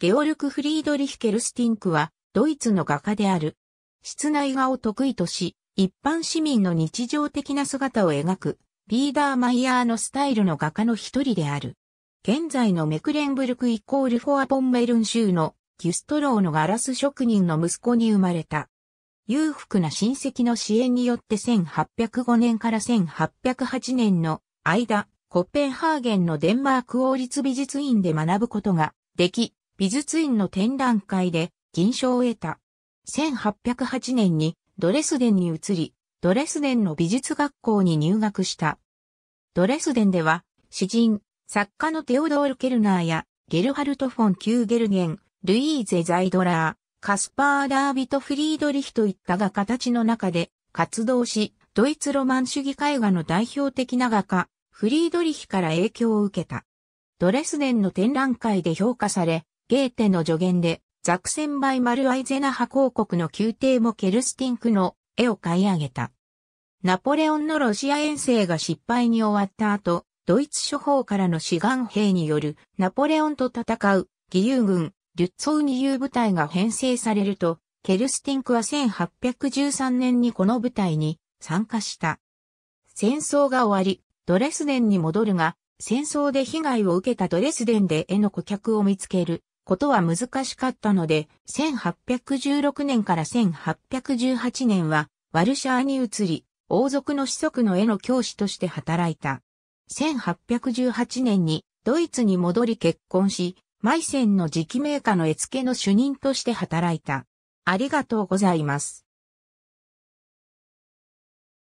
ゲオルク・フリードリヒ・ケルスティンクは、ドイツの画家である。室内画を得意とし、一般市民の日常的な姿を描く、ビーダーマイヤーのスタイルの画家の一人である。現在のメクレンブルクイコールフォア・ポンメルン州のギュストローのガラス職人の息子に生まれた。裕福な親戚の支援によって1805年から1808年の間、コッペンハーゲンのデンマーク王立美術院で学ぶことができ、美術院の展覧会で銀賞を得た。1808年にドレスデンに移り、ドレスデンの美術学校に入学した。ドレスデンでは、詩人、作家のテオドール・ケルナーや、ゲルハルト・フォン・キューゲルゲン、ルイーゼ・ザイドラー、カスパー・ダービト・フリードリヒといった画家たちの中で活動し、ドイツロマン主義絵画の代表的な画家、フリードリヒから影響を受けた。ドレスデンの展覧会で評価され、ゲーテの助言で、ザクセンバイマルアイゼナハ公国の宮廷もケルスティンクの絵を買い上げた。ナポレオンのロシア遠征が失敗に終わった後、ドイツ諸方からの志願兵によるナポレオンと戦う義勇軍、リュッツォウ義勇部隊が編成されると、ケルスティンクは1813年にこの部隊に参加した。戦争が終わり、ドレスデンに戻るが、戦争で被害を受けたドレスデンで絵の顧客を見つけることは難しかったので、1816年から1818年はワルシャーに移り、王族の子息の絵の教師として働いた。1818年にドイツに戻り結婚し、マイセンの磁気メーカーの絵付けの主任として働いた。ありがとうございます。